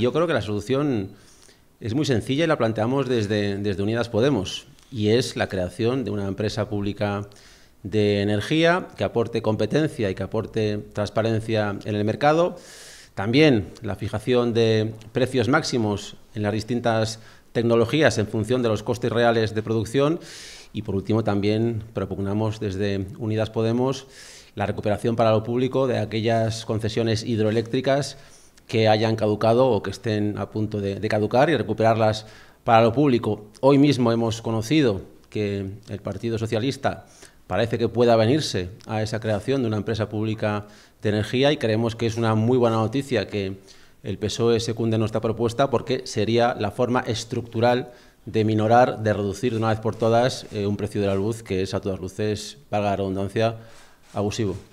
Yo creo que la solución es muy sencilla y la planteamos desde, Unidas Podemos y es la creación de una empresa pública de energía que aporte competencia y que aporte transparencia en el mercado. También la fijación de precios máximos en las distintas tecnologías en función de los costes reales de producción. Y por último, también propugnamos desde Unidas Podemos la recuperación para lo público de aquellas concesiones hidroeléctricas que hayan caducado o que estén a punto de, caducar y recuperarlas para lo público. Hoy mismo hemos conocido que el Partido Socialista parece que pueda venirse a esa creación de una empresa pública de energía y creemos que es una muy buena noticia que el PSOE secunde nuestra propuesta porque sería la forma estructural de minorar, de reducir de una vez por todas eh, un precio de la luz que es a todas luces, valga la redundancia, abusivo.